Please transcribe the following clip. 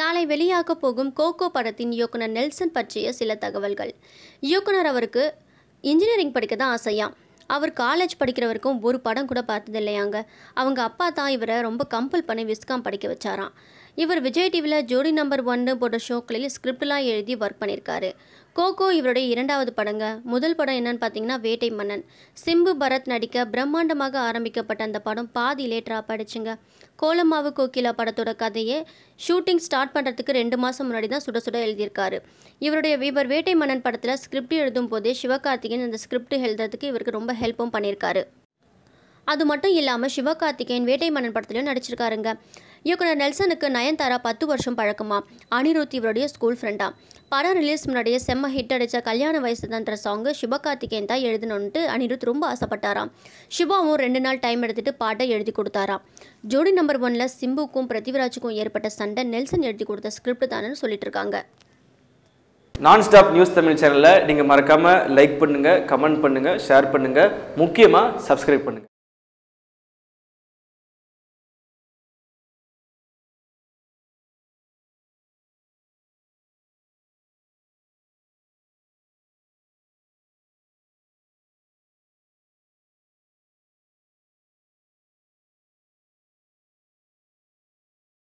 நாளை வெளியாக போகும் கோகோ படத்தின் இயக்குனர் நெல்சன் பற்றிய சில தகவல்கள் இயக்குனர் அவருக்கு இன்ஜினியரிங் படிக்க தான் ஆசையாம் அவர் காலேஜ் படிக்கிறவருக்கும் ஒரு படம் கூட பார்த்தது இல்லையாங்க அவங்க அப்பா தான் இவரை ரொம்ப கம்பல் பண்ணி விஸ்காம் படிக்க வச்சாராம் இவர் விஜய் டிவியில் ஜோடி நம்பர் ஒன்னு போட்ட ஷோக்களில் ஸ்கிரிப்டெலாம் எழுதி ஒர்க் பண்ணியிருக்காரு கோகோ இவருடைய இரண்டாவது படங்க முதல் படம் என்னன்னு பார்த்தீங்கன்னா வேட்டை மன்னன் சிம்பு பரத் நடிக்க பிரம்மாண்டமாக ஆரம்பிக்கப்பட்ட அந்த படம் பாதி ட்ராப் படிச்சுங்க கோலமாவு கோகிலா படத்தோட கதையை ஷூட்டிங் ஸ்டார்ட் பண்ணுறதுக்கு ரெண்டு மாதம் முன்னாடி தான் சுட சுட எழுதியிருக்காரு இவருடைய இவர் வேட்டை மன்னன் படத்தில் ஸ்கிரிப்ட் எழுதும் போதே சிவகார்த்திகேயன் அந்த ஸ்கிரிப்ட் எழுதுறதுக்கு இவருக்கு ரொம்ப ஹெல்ப்பும் பண்ணியிருக்காரு அது மட்டும் இல்லாமல் சிவகார்த்திகேயன் வேட்டை மன்னன் படத்துலையும் நடிச்சிருக்காருங்க இயக்குனர் நெல்சனுக்கு நயன்தாரா பத்து வருஷம் பழக்கமா அனிருத் இவருடைய ஸ்கூல் ஃப்ரெண்டா படம் ரிலீஸ் முன்னாடியே செம்ம ஹிட் அடித்த கல்யாண வயசு தன்ற சாங்கு சிவகார்த்திகேயன் தான் எழுதணுன்ட்டு அனிருத் ரொம்ப ஆசைப்பட்டாராம் சிவாவும் ரெண்டு நாள் டைம் எடுத்துட்டு பாட்டை எழுதி கொடுத்தாராம் ஜோடி நம்பர் ஒன்ல சிம்புக்கும் பிருத்திவிராஜுக்கும் ஏற்பட்ட சண்டை நெல்சன் எழுதி கொடுத்த ஸ்கிரிப்ட் தானுன்னு சொல்லிட்டு இருக்காங்க நான் ஸ்டாப் நியூஸ் தமிழ் சேனலில் நீங்கள் மறக்காமல் லைக் பண்ணுங்கள் கமெண்ட் பண்ணுங்கள் ஷேர் பண்ணுங்கள் முக்கியமாக சப்ஸ்கிரைப் பண்ணுங்கள்